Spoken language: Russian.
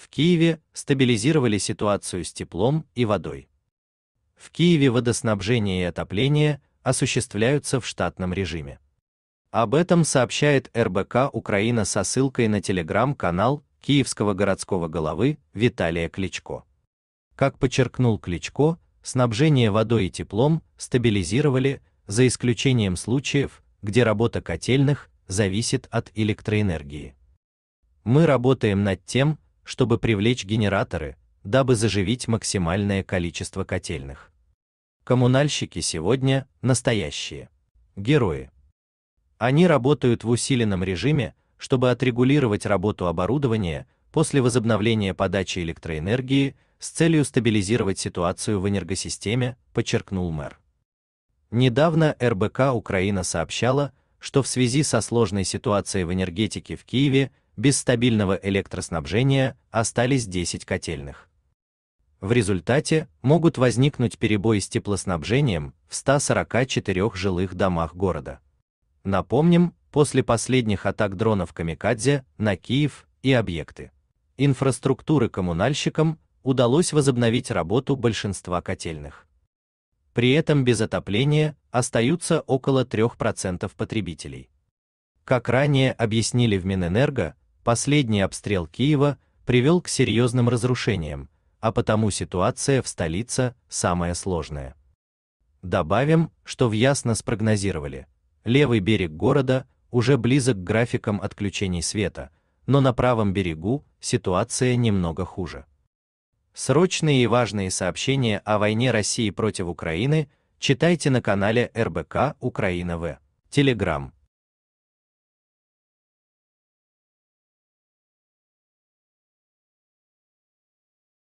в Киеве стабилизировали ситуацию с теплом и водой. В Киеве водоснабжение и отопление осуществляются в штатном режиме. Об этом сообщает РБК Украина со ссылкой на телеграм-канал киевского городского головы Виталия Кличко. Как подчеркнул Кличко, снабжение водой и теплом стабилизировали, за исключением случаев, где работа котельных зависит от электроэнергии. Мы работаем над тем, чтобы привлечь генераторы, дабы заживить максимальное количество котельных. Коммунальщики сегодня настоящие герои. Они работают в усиленном режиме, чтобы отрегулировать работу оборудования после возобновления подачи электроэнергии с целью стабилизировать ситуацию в энергосистеме, подчеркнул мэр. Недавно РБК Украина сообщала, что в связи со сложной ситуацией в энергетике в Киеве без стабильного электроснабжения остались 10 котельных. В результате могут возникнуть перебои с теплоснабжением в 144 жилых домах города. Напомним, после последних атак дронов Камикадзе на Киев и объекты инфраструктуры коммунальщикам удалось возобновить работу большинства котельных. При этом без отопления остаются около 3% потребителей. Как ранее объяснили в Минэнерго, Последний обстрел Киева привел к серьезным разрушениям, а потому ситуация в столице самая сложная. Добавим, что в ясно спрогнозировали. Левый берег города уже близок к графикам отключений света, но на правом берегу ситуация немного хуже. Срочные и важные сообщения о войне России против Украины читайте на канале РБК Украина В. Телеграм.